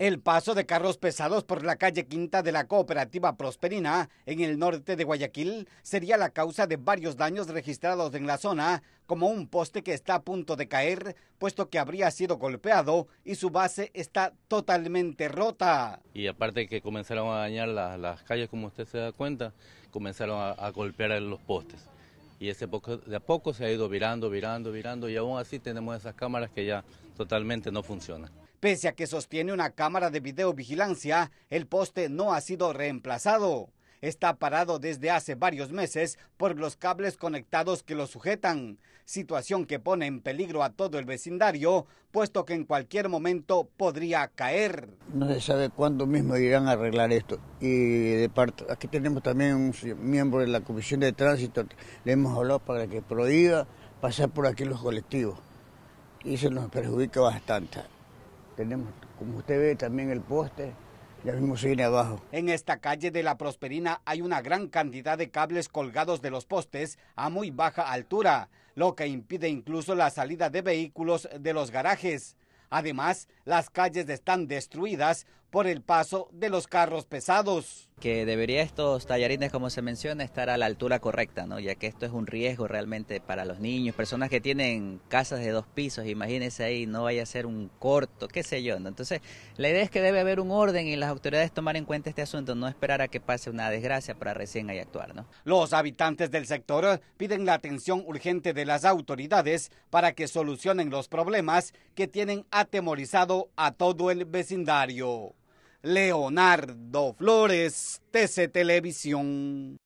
El paso de carros pesados por la calle Quinta de la Cooperativa Prosperina, en el norte de Guayaquil, sería la causa de varios daños registrados en la zona, como un poste que está a punto de caer, puesto que habría sido golpeado y su base está totalmente rota. Y aparte que comenzaron a dañar las calles, como usted se da cuenta, comenzaron a, golpear los postes y ese poco, de a poco se ha ido virando, virando, virando y aún así tenemos esas cámaras que ya totalmente no funcionan. Pese a que sostiene una cámara de videovigilancia, el poste no ha sido reemplazado. Está parado desde hace varios meses por los cables conectados que lo sujetan, situación que pone en peligro a todo el vecindario, puesto que en cualquier momento podría caer. No se sabe cuándo mismo irán a arreglar esto. Y de parte, aquí tenemos también un miembro de la Comisión de Tránsito, le hemos hablado para que prohíba pasar por aquí los colectivos y eso nos perjudica bastante. Tenemos, como usted ve, también el poste. Ya mismo se abajo. En esta calle de La Prosperina hay una gran cantidad de cables colgados de los postes a muy baja altura, lo que impide incluso la salida de vehículos de los garajes. Además, las calles están destruidas por el paso de los carros pesados. Que debería estos tallarines, como se menciona, estar a la altura correcta, ¿no? ya que esto es un riesgo realmente para los niños, personas que tienen casas de dos pisos, imagínense ahí, no vaya a ser un corto, qué sé yo. ¿no? Entonces, la idea es que debe haber un orden y las autoridades tomar en cuenta este asunto, no esperar a que pase una desgracia para recién ahí actuar. ¿no? Los habitantes del sector piden la atención urgente de las autoridades para que solucionen los problemas que tienen atemorizado a todo el vecindario. Leonardo Flores, TC Televisión.